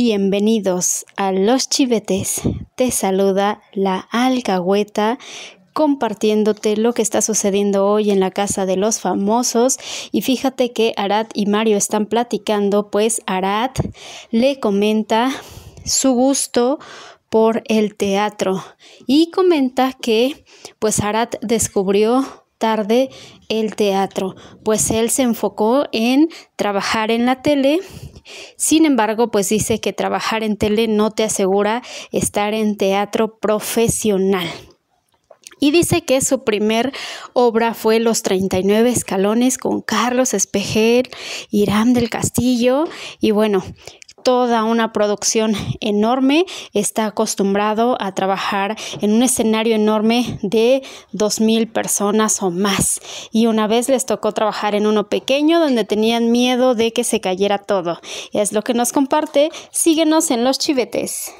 Bienvenidos a Los Chivetes. Te saluda la alcahueta compartiéndote lo que está sucediendo hoy en la casa de los famosos y fíjate que Arat y Mario están platicando, pues Arat le comenta su gusto por el teatro y comenta que pues Arat descubrió tarde el teatro, pues él se enfocó en trabajar en la tele sin embargo, pues dice que trabajar en tele no te asegura estar en teatro profesional. Y dice que su primer obra fue Los 39 escalones con Carlos Espejel, Irán del Castillo y bueno, toda una producción enorme, está acostumbrado a trabajar en un escenario enorme de 2.000 personas o más. Y una vez les tocó trabajar en uno pequeño donde tenían miedo de que se cayera todo. Es lo que nos comparte. Síguenos en los chivetes.